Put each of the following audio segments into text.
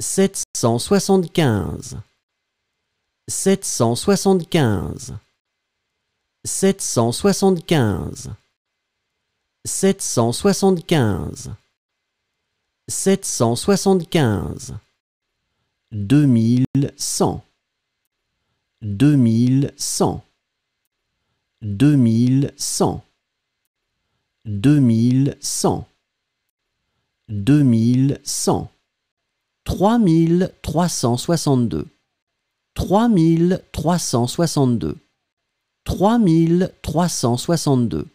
775 775 775 775 775 2100 2100 2100 2100 2100, trois mille trois cent soixante deux, trois mille trois cent soixante deux, trois mille trois cent soixante deux,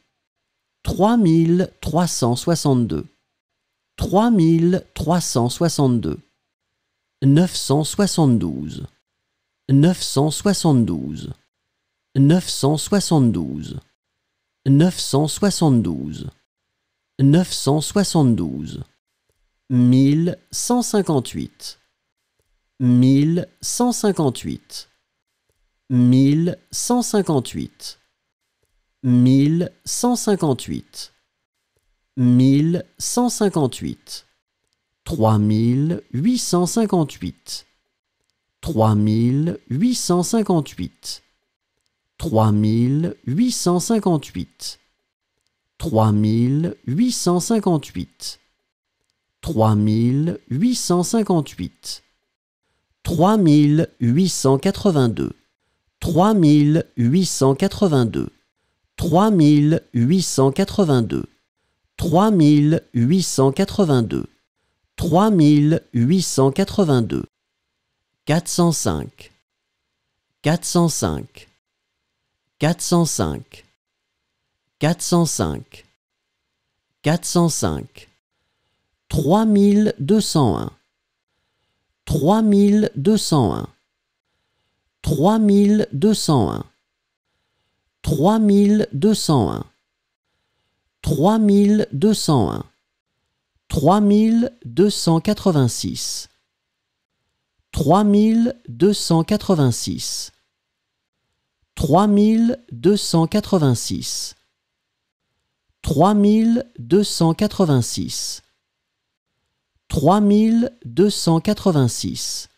trois mille trois cent soixante deux, trois mille trois cent soixante deux, neuf cent soixante-douze, neuf cent soixante douze, neuf cent soixante douze, neuf cent soixante douze, neuf cent soixante douze mille cent cinquante-huit mille cent cinquante-huit mille cent cinquante-huit mille cent cinquante-huit mille cent cinquante-huit trois mille huit cent cinquante-huit trois mille huit cent cinquante-huit trois mille huit cent cinquante-huit trois mille huit cent cinquante-huit 3858, 3882, 3882, 3882, 3882, 3882, 405, 405, 405, 405, 405, 3201 3201 3201 3201 3201 3286 3286 3286 3286 trois mille deux cent quatre-vingt-six.